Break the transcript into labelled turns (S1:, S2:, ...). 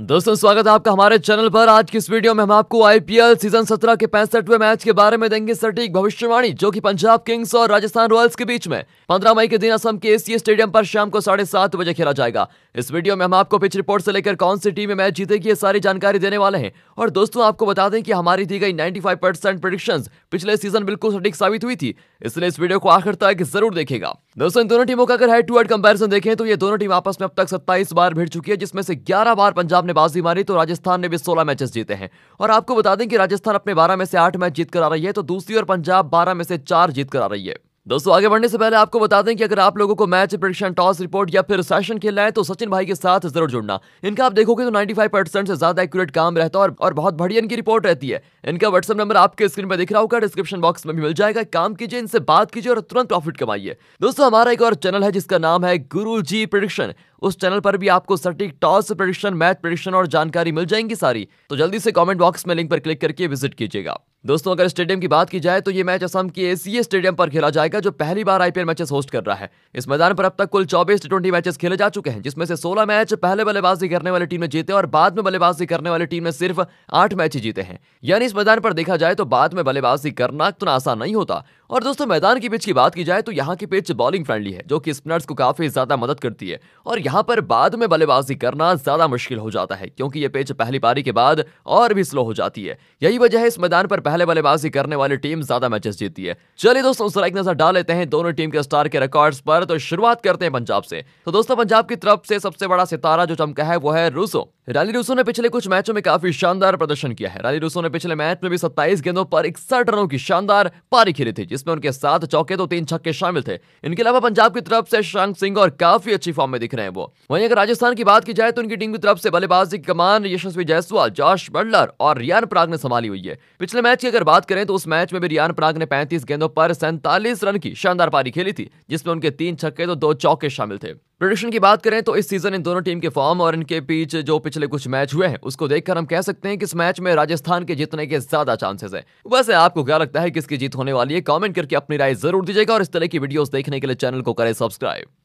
S1: दोस्तों स्वागत है आपका हमारे चैनल पर आज की इस वीडियो में हम आपको आईपीएल सीजन 17 के पैंसठवें मैच के बारे में देंगे सटीक भविष्यवाणी जो कि पंजाब किंग्स और राजस्थान रॉयल्स के बीच में 15 मई के दिन असम के एसी स्टेडियम पर शाम को साढ़े सात बजे खेला जाएगा इस वीडियो में हम आपको पिच रिपोर्ट से लेकर कौन सी टीम मैच जीतेगी ये सारी जानकारी देने वाले हैं और दोस्तों आपको बता दें कि हमारी दी गई नाइन्टी प्रोडिक्शन पिछले सीजन बिल्कुल सटीक साबित हुई थी इसलिए इस वीडियो को आखिर तक जरूर देखेगा दोस्तों इन दोनों टीमों का अगर हेड टू हेड कंपेरिजन देखें तो ये दोनों टीम आपस में अब तक सत्ताईस बार भिड़ चुकी है जिसमें से ग्यारह बार पंजाब सामने बाजी मारी तो राजस्थान ने भी सोलह मैचेस जीते हैं और आपको बता दें कि राजस्थान अपने बारह में से आठ मैच जीत कर आ रही है तो दूसरी ओर पंजाब बारह में से चार जीत कर आ रही है दोस्तों आगे बढ़ने से पहले आपको बता दें कि अगर आप लोगों को मैच प्रिडिक्शन टॉस रिपोर्ट या फिर सेशन खेलना है तो सचिन भाई के साथ जरूर जुड़ना इनका आप देखोगे तो 95 परसेंट से ज्यादा एक्यूरेट काम रहता है और, और बहुत बढ़िया इनकी रिपोर्ट रहती है इनका व्हाट्सअप नंबर आपके स्क्रीन पर दिख रहा होगा डिस्क्रिप्शन बॉक्स में भी मिल जाएगा काम कीजिए इनसे बात कीजिए और तुरंत प्रॉफिट कमाइए दोस्तों हमारा एक और चैनल है जिसका नाम है गुरु जी प्रिडिक्शन उस चैनल पर भी आपको सटीक टॉस प्रिडिक्शन मैच प्रिडिक्शन और जानकारी मिल जाएंगी सारी तो जल्दी से कॉमेंट बॉक्स में लिंक पर क्लिक करके विजिट कीजिएगा दोस्तों अगर स्टेडियम की बात की जाए तो ये मैच असम के एसीए स्टेडियम पर खेला जाएगा जो पहली बार आईपीएल मैचेस होस्ट कर रहा है इस मैदान पर अब तक कुल चौबीस ट्वेंटी मैचेस खेले जा चुके हैं जिसमें से 16 मैच पहले बल्लेबाजी करने वाली टीम ने जीते और बाद में बल्लेबाजी करने वाली टीम ने सिर्फ आठ मैच ही जीते हैं यानी इस मैदान पर देखा जाए तो बाद में बल्लेबाजी करना इतना आसान नहीं होता और दोस्तों मैदान की पिच की बात की जाए तो यहाँ की पिच बॉलिंग फ्रेंडली है जो कि स्पिनर्स को काफी ज्यादा मदद करती है और यहाँ पर बाद में बल्लेबाजी करना ज्यादा मुश्किल हो जाता है क्योंकि ये पिच पहली पारी के बाद और भी स्लो हो जाती है यही वजह है इस मैदान पर पहले पहले बल्लेबाजी करने वाली टीम ज्यादा मैचेस जीती है चलिए दोस्तों एक नजर डाल लेते हैं दोनों टीम के स्टार के रिकॉर्ड्स पर तो शुरुआत करते हैं पंजाब से तो दोस्तों पंजाब की तरफ से सबसे बड़ा सितारा जो चमका है वो है रूसो रैली रूसो ने पिछले कुछ मैचों में काफी शानदार प्रदर्शन किया है रैली रूसो ने पिछले मैच में भी सत्ताईस गेंदों पर इकसठ रनों की शानदार पारी खेली थी जिसमें उनके सात चौके तो तीन छक्के शामिल थे इनके अलावा पंजाब की तरफ से शांग सिंह और काफी अच्छी फॉर्म में दिख रहे हैं वो वहीं अगर राजस्थान की बात की जाए तो उनकी टीम की तरफ से बल्लेबाजी की कमान यशस्वी जायसवाल जॉश बडलर और रियान प्राग ने संभाली हुई है पिछले मैच मैच की अगर बात करें तो उस मैच में भी रियान पराग ने 35 गेंदों पर सैंतालीस रन की शानदार पारी खेली थी जिसमें उनके तीन छक्के तो दो चौके शामिल थे प्रोडिक्शन की बात करें तो इस सीजन इन दोनों टीम के फॉर्म और इनके बीच जो पिछले कुछ मैच हुए हैं उसको देखकर हम कह सकते हैं कि इस मैच में राजस्थान के जीतने के ज्यादा चांसेस हैं वैसे आपको क्या लगता है किसकी जीत होने वाली है कमेंट करके अपनी राय जरूर दीजिएगा और इस तरह की वीडियोस देखने के लिए चैनल को करें सब्सक्राइब